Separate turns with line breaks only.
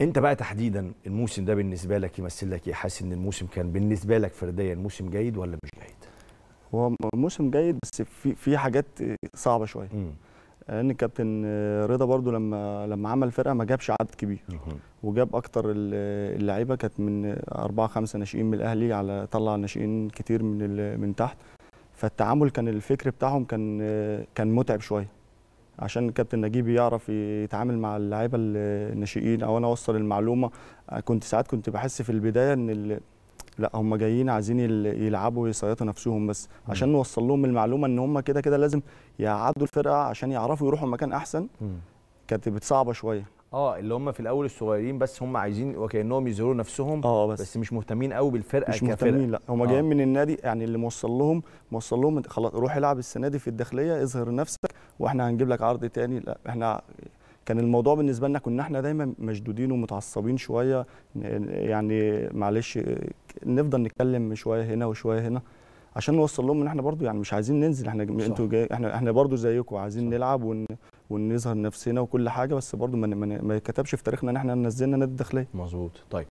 انت بقى تحديدا الموسم ده بالنسبه لك يمثل لك ايه حاسس ان الموسم كان بالنسبه لك فرديا موسم جيد ولا مش جيد هو موسم جيد بس في في حاجات صعبه شويه لان الكابتن رضا برده لما لما عمل فرقه ما جابش عدد كبير مم. وجاب اكتر اللعيبه كانت من أربعة خمسة ناشئين من الاهلي على طلع ناشئين كتير من من تحت فالتعامل كان الفكر بتاعهم كان كان متعب شويه عشان كابتن نجيب يعرف يتعامل مع اللعيبه الناشئين او انا اوصل المعلومه آه، كنت ساعات كنت بحس في البدايه ان ال... لا هم جايين عايزين يلعبوا ويصيطوا نفسهم بس عشان نوصل لهم المعلومه ان هم كده كده لازم يعدوا الفرقه عشان يعرفوا يروحوا مكان احسن كانت بتصعبه شويه اه اللي هم في الاول الصغيرين بس هم عايزين وكانهم يظهروا نفسهم اه بس, بس مش مهتمين قوي بالفرقه مش كفرقة. مهتمين لا هم آه. جايين من النادي يعني اللي موصل لهم موصل لهم خلاص روح العب السنه دي في الداخليه اظهر نفسك واحنا هنجيب لك عرض تاني لا احنا كان الموضوع بالنسبه لنا كنا احنا دايما مشدودين ومتعصبين شويه يعني معلش نفضل نتكلم شويه هنا وشويه هنا عشان نوصل لهم ان احنا برضو يعني مش عايزين ننزل احنا انتوا احنا احنا برضو زيكم عايزين صح. نلعب ون ونظهر نفسنا وكل حاجه بس برضو ما, ما يتكتبش في تاريخنا ان احنا نزلنا نادي الداخليه مظبوط طيب